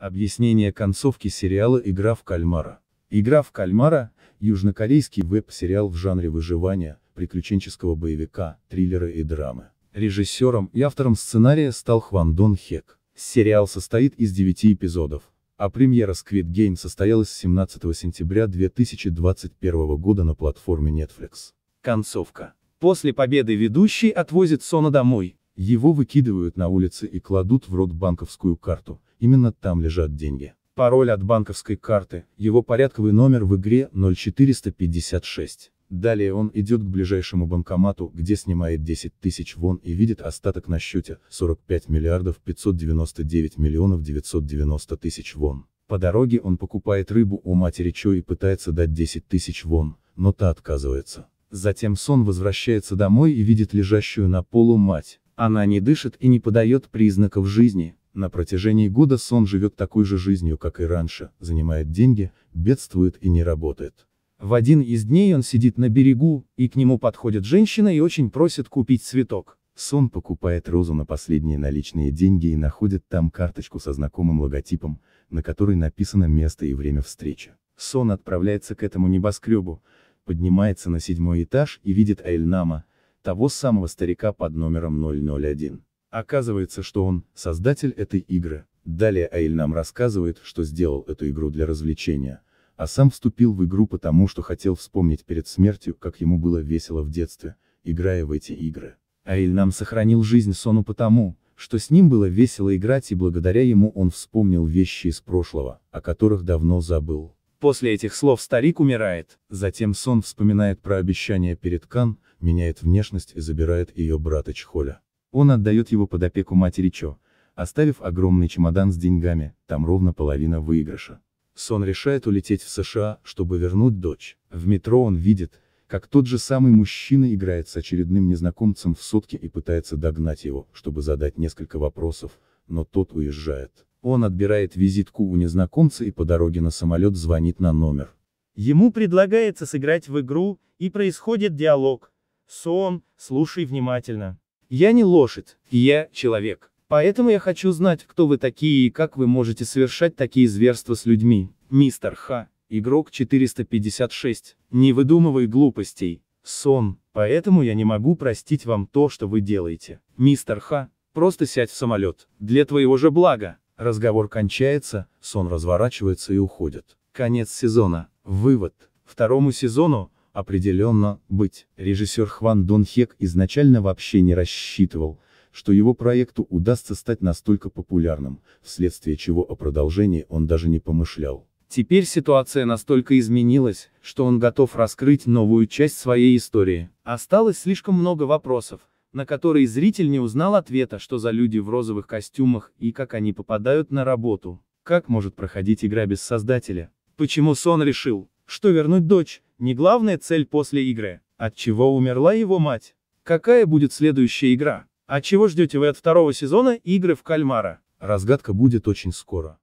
Объяснение концовки сериала «Игра в кальмара». «Игра в кальмара» — южнокорейский веб-сериал в жанре выживания, приключенческого боевика, триллера и драмы. Режиссером и автором сценария стал Хван Дон Хек. Сериал состоит из 9 эпизодов, а премьера Squid Game состоялась 17 сентября 2021 года на платформе Netflix. Концовка. После победы ведущий отвозит Сона домой, его выкидывают на улице и кладут в рот банковскую карту, именно там лежат деньги. Пароль от банковской карты, его порядковый номер в игре 0456. Далее он идет к ближайшему банкомату, где снимает 10 тысяч вон и видит остаток на счете 45 миллиардов 599 миллионов 990 тысяч вон. По дороге он покупает рыбу у матери Чо и пытается дать 10 тысяч вон, но та отказывается. Затем Сон возвращается домой и видит лежащую на полу мать. Она не дышит и не подает признаков жизни. На протяжении года Сон живет такой же жизнью, как и раньше, занимает деньги, бедствует и не работает. В один из дней он сидит на берегу, и к нему подходит женщина и очень просит купить цветок. Сон покупает розу на последние наличные деньги и находит там карточку со знакомым логотипом, на которой написано место и время встречи. Сон отправляется к этому небоскребу, поднимается на седьмой этаж и видит Эльнама, того самого старика под номером 001. Оказывается, что он – создатель этой игры. Далее Аиль нам рассказывает, что сделал эту игру для развлечения, а сам вступил в игру потому, что хотел вспомнить перед смертью, как ему было весело в детстве, играя в эти игры. Аиль нам сохранил жизнь Сону потому, что с ним было весело играть и благодаря ему он вспомнил вещи из прошлого, о которых давно забыл. После этих слов старик умирает. Затем Сон вспоминает про обещание перед Кан, меняет внешность и забирает ее брата Чхоля. Он отдает его под опеку матери Чо, оставив огромный чемодан с деньгами, там ровно половина выигрыша. Сон решает улететь в США, чтобы вернуть дочь. В метро он видит, как тот же самый мужчина играет с очередным незнакомцем в сутки и пытается догнать его, чтобы задать несколько вопросов, но тот уезжает. Он отбирает визитку у незнакомца и по дороге на самолет звонит на номер. Ему предлагается сыграть в игру, и происходит диалог. Сон, слушай внимательно. Я не лошадь, я человек. Поэтому я хочу знать, кто вы такие и как вы можете совершать такие зверства с людьми. Мистер Х. Игрок 456. Не выдумывай глупостей. Сон. Поэтому я не могу простить вам то, что вы делаете. Мистер Х. Просто сядь в самолет. Для твоего же блага. Разговор кончается, сон разворачивается и уходит. Конец сезона. Вывод. Второму сезону, определенно, быть. Режиссер Хван Дон Хек изначально вообще не рассчитывал, что его проекту удастся стать настолько популярным, вследствие чего о продолжении он даже не помышлял. Теперь ситуация настолько изменилась, что он готов раскрыть новую часть своей истории. Осталось слишком много вопросов, на который зритель не узнал ответа, что за люди в розовых костюмах и как они попадают на работу. Как может проходить игра без создателя? Почему Сон решил, что вернуть дочь – не главная цель после игры? От чего умерла его мать? Какая будет следующая игра? А чего ждете вы от второго сезона игры в кальмара? Разгадка будет очень скоро.